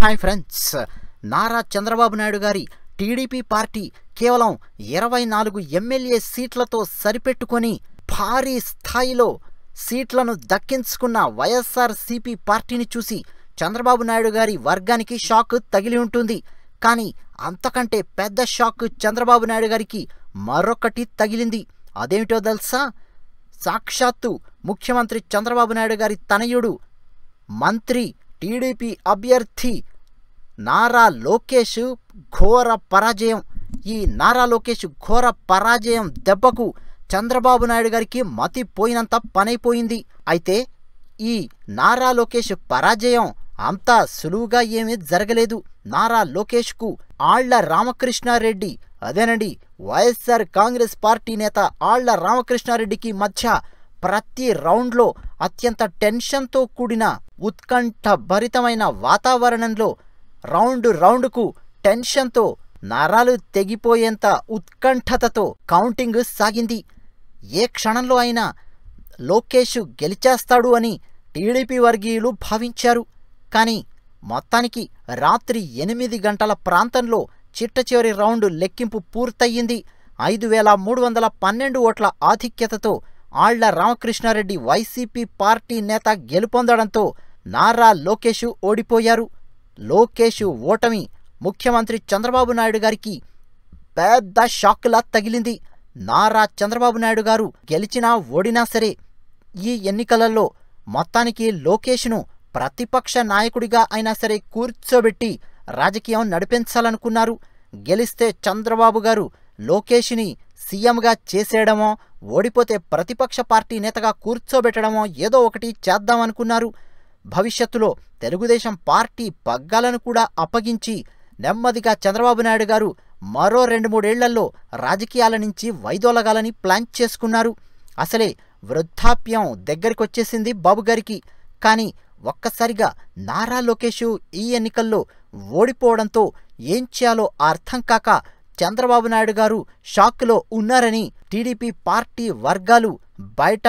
hi friends Nara Chandrababu Naidu గారి TDP party కేవలం ఇరవై నాలుగు ఎమ్మెల్యే సీట్లతో సరిపెట్టుకొని భారీ స్థాయిలో సీట్లను దక్కించుకున్న వైఎస్ఆర్సీపీ పార్టీని చూసి చంద్రబాబు నాయుడు గారి వర్గానికి షాక్ తగిలి ఉంటుంది కానీ అంతకంటే పెద్ద షాక్ చంద్రబాబు నాయుడు గారికి మరొకటి తగిలింది అదేమిటో తెలుసా సాక్షాత్తు ముఖ్యమంత్రి చంద్రబాబు నాయుడు గారి తనయుడు మంత్రి టీడీపీ అభ్యర్థి నారా లోకేష్ ఘోర పరాజయం ఈ నారా లోకేష్ ఘోర పరాజయం దెబ్బకు చంద్రబాబు నాయుడు గారికి మతి పోయినంత పనైపోయింది అయితే ఈ నారా లోకేష్ పరాజయం అంతా సులువుగా ఏమీ జరగలేదు నారా లోకేష్కు ఆళ్ల రామకృష్ణారెడ్డి అదేనండి వైఎస్ఆర్ కాంగ్రెస్ పార్టీ నేత ఆళ్ల రామకృష్ణారెడ్డికి మధ్య ప్రతి రౌండ్లో అత్యంత టెన్షన్తో కూడిన ఉత్కంఠ భరితమైన వాతావరణంలో రౌండ్ రౌండుకు టెన్షన్తో నరాలు తెగిపోయేంత ఉత్కంఠతతో కౌంటింగ్ సాగింది ఏ క్షణంలో అయినా లోకేష్ గెలిచేస్తాడు అని టీడీపీ వర్గీయులు భావించారు కానీ మొత్తానికి రాత్రి ఎనిమిది గంటల ప్రాంతంలో చిట్టచివరి రౌండ్ లెక్కింపు పూర్తయింది ఐదు వేల మూడు వందల పన్నెండు ఓట్ల ఆధిక్యతతో ఆళ్ల రామకృష్ణారెడ్డి వైసీపీ పార్టీ నేత గెలుపొందడంతో నారా లోకేష్ ఓడిపోయారు లోకేష్ ఓటమి ముఖ్యమంత్రి చంద్రబాబు నాయుడు గారికి పెద్ద షాక్లా తగిలింది నారా చంద్రబాబు నాయుడు గారు గెలిచినా ఓడినా సరే ఈ ఎన్నికలలో మొత్తానికి లోకేష్ను ప్రతిపక్ష నాయకుడిగా అయినా సరే కూర్చోబెట్టి రాజకీయం నడిపించాలనుకున్నారు గెలిస్తే చంద్రబాబు గారు లోకేష్ని సీఎంగా చేసేయడమో ఓడిపోతే ప్రతిపక్ష పార్టీ నేతగా కూర్చోబెట్టడమో ఏదో ఒకటి చేద్దామనుకున్నారు భవిష్యత్తులో తెలుగుదేశం పార్టీ పగ్గాలను కూడా అప్పగించి నెమ్మదిగా చంద్రబాబు నాయుడు గారు మరో రెండు మూడేళ్లలో రాజకీయాల నుంచి వైదొలగాలని ప్లాన్ చేసుకున్నారు అసలే వృద్ధాప్యం దగ్గరికొచ్చేసింది బాబు గారికి కానీ ఒక్కసారిగా నారా లోకేష్ ఈ ఎన్నికల్లో ఓడిపోవడంతో ఏం చేయాలో అర్థం కాక చంద్రబాబు నాయుడు గారు షాక్లో ఉన్నారని టీడీపీ పార్టీ వర్గాలు బయట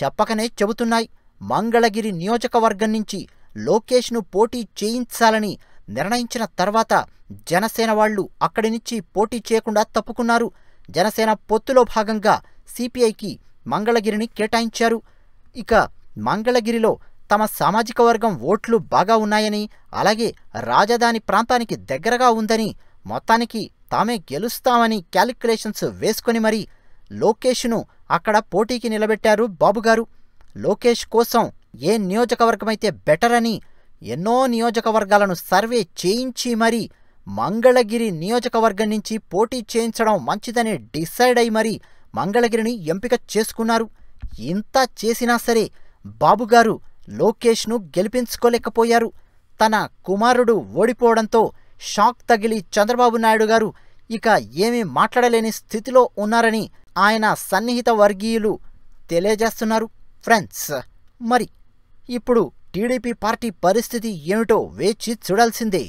చెప్పకనే చెబుతున్నాయి మంగళగిరి నియోజకవర్గం నుంచి లోకేష్ను పోటీ చేయించాలని నిర్ణయించిన తర్వాత జనసేన వాళ్లు అక్కడి నుంచి పోటీ చేయకుండా తప్పుకున్నారు జనసేన పొత్తులో భాగంగా సిపిఐకి మంగళగిరిని కేటాయించారు ఇక మంగళగిరిలో తమ సామాజిక వర్గం ఓట్లు బాగా ఉన్నాయని అలాగే రాజధాని ప్రాంతానికి దగ్గరగా ఉందని మొత్తానికి తామే గెలుస్తామని క్యాలిక్యులేషన్స్ వేసుకొని మరీ లోకేష్ను అక్కడ పోటీకి నిలబెట్టారు బాబుగారు లోకేష్ కోసం ఏ నియోజకవర్గమైతే బెటర్ అని ఎన్నో నియోజకవర్గాలను సర్వే చేయించి మరీ మంగళగిరి నియోజకవర్గం నుంచి పోటీ చేయించడం మంచిదని డిసైడ్ అయి మరీ మంగళగిరిని ఎంపిక చేసుకున్నారు ఇంత చేసినా సరే బాబుగారు లోకేష్ను గెలిపించుకోలేకపోయారు తన కుమారుడు ఓడిపోవడంతో షాక్ తగిలి చంద్రబాబు నాయుడు గారు ఇక ఏమీ మాట్లాడలేని స్థితిలో ఉన్నారని ఆయన సన్నిహిత వర్గీయులు తెలియజేస్తున్నారు ఫ్రెండ్స్ మరి ఇప్పుడు టీడీపీ పార్టీ పరిస్థితి ఏమిటో వేచి చూడాల్సిందే